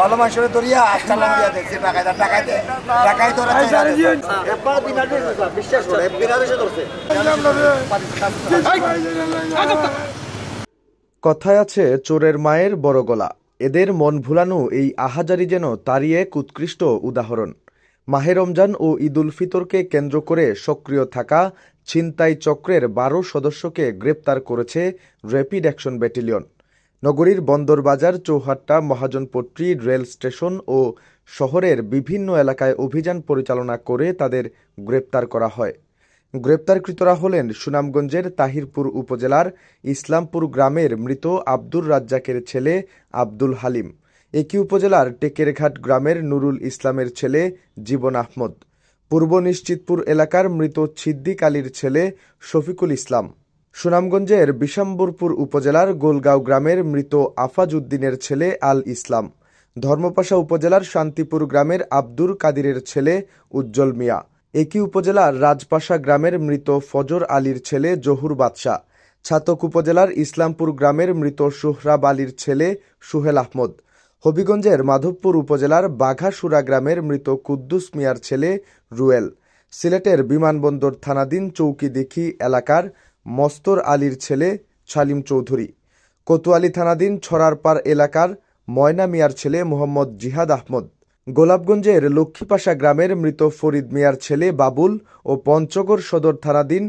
ভালো আচ্ছা, দিয়া দেখছি টাকাই আচ্ছা, কথায় আছে চোরের মায়ের বড় গলা এদের মন ভুলানো এই আহাজারি যেন তারই এক উৎকৃষ্ট উদাহরণ মাহে রমজান ও ঈদুল ফিতরকে কেন্দ্র করে সক্রিয় থাকা ছিনতাই চক্রের বারো সদস্যকে গ্রেপ্তার করেছে র্যাপিড অ্যাকশন ব্যাটালিয়ন নগরীর বন্দরবাজার চৌহাট্টা মহাজনপট্টি রেল স্টেশন ও শহরের বিভিন্ন এলাকায় অভিযান পরিচালনা করে তাদের গ্রেপ্তার করা হয় গ্রেপ্তারকৃতরা হলেন সুনামগঞ্জের তাহিরপুর উপজেলার ইসলামপুর গ্রামের মৃত আব্দুর রাজ্জাকের ছেলে আব্দুল হালিম একই উপজেলার টেকেরঘাট গ্রামের নুরুল ইসলামের ছেলে জীবন আহমদ পূর্ব নিশ্চিতপুর এলাকার মৃত ছিদ্দিক আলীর ছেলে শফিকুল ইসলাম সুনামগঞ্জের বিশাম্বরপুর উপজেলার গোলগাঁও গ্রামের মৃত আফাজ উদ্দিনের ছেলে আল ইসলাম ধর্মপাশা উপজেলার শান্তিপুর গ্রামের আব্দুর কাদিরের ছেলে উজ্জ্বল মিয়া একই উপজেলার রাজপাশা গ্রামের মৃত ফজর আলীর ছেলে জহুর বাদশাহ ছাতক উপজেলার ইসলামপুর গ্রামের মৃত সোহরাব আলীর ছেলে সুহেল আহমদ হবিগঞ্জের মাধবপুর উপজেলার বাঘাসুরা গ্রামের মৃত কুদ্দুস মিয়ার ছেলে রুয়েল সিলেটের বিমানবন্দর থানাধীন চৌকি দেখি এলাকার মস্তর আলীর ছেলে ছালিম চৌধুরী কোতোয়ালি থানাধীন ছড়ারপার এলাকার ময়না মিয়ার ছেলে মোহাম্মদ জিহাদ আহমদ গোলাপগঞ্জের লক্ষ্মীপাশা গ্রামের মৃত ফরিদ মিয়ার ছেলে বাবুল ও পঞ্চগড় সদর থানাধীন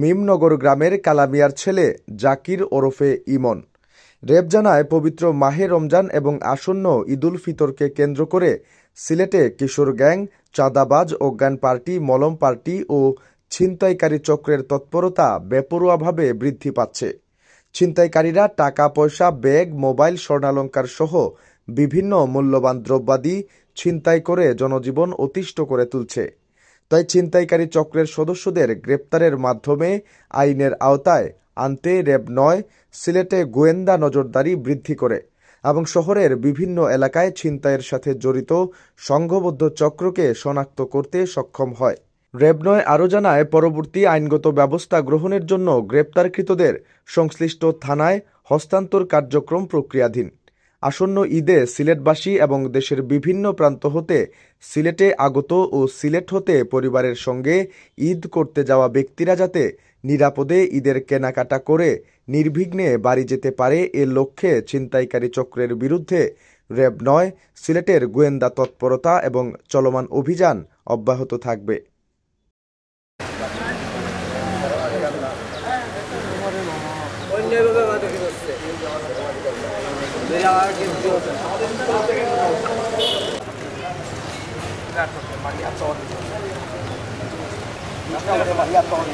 মিমনগর গ্রামের কালামিয়ার ছেলে জাকির ওরফে ইমন রেব জানায় পবিত্র মাহে রমজান এবং আসন্ন ঈদুল ফিতরকে কেন্দ্র করে সিলেটে কিশোর গ্যাং চাঁদাবাজ অজ্ঞান পার্টি মলম পার্টি ও ছিনতাইকারী চক্রের তৎপরতা বেপরোয়াভাবে বৃদ্ধি পাচ্ছে ছিনতাইকারীরা টাকা পয়সা ব্যাগ মোবাইল স্বর্ণালঙ্কার সহ বিভিন্ন মূল্যবান দ্রব্যাদি ছিনতাই করে জনজীবন অতিষ্ঠ করে তুলছে তাই ছিনতাইকারী চক্রের সদস্যদের গ্রেপ্তারের মাধ্যমে আইনের আওতায় আনতে র্যাব নয় সিলেটে গোয়েন্দা নজরদারি বৃদ্ধি করে এবং শহরের বিভিন্ন এলাকায় ছিনতাইয়ের সাথে জড়িত সংঘবদ্ধ চক্রকে শনাক্ত করতে সক্ষম হয় রেবনয় আরও জানায় পরবর্তী আইনগত ব্যবস্থা গ্রহণের জন্য গ্রেপ্তারকৃতদের সংশ্লিষ্ট থানায় হস্তান্তর কার্যক্রম প্রক্রিয়াধীন আসন্ন ঈদে সিলেটবাসী এবং দেশের বিভিন্ন প্রান্ত হতে সিলেটে আগত ও সিলেট হতে পরিবারের সঙ্গে ঈদ করতে যাওয়া ব্যক্তিরা যাতে নিরাপদে ঈদের কেনাকাটা করে নির্বিঘ্নে বাড়ি যেতে পারে এ লক্ষ্যে ছিনতাইকারী চক্রের বিরুদ্ধে র্যাব নয় সিলেটের গোয়েন্দা তৎপরতা এবং চলমান অভিযান অব্যাহত থাকবে অন্যায় ভাবে মাদকি হচ্ছে আমার কিন্তু মারিয়া চল মারিয়া চল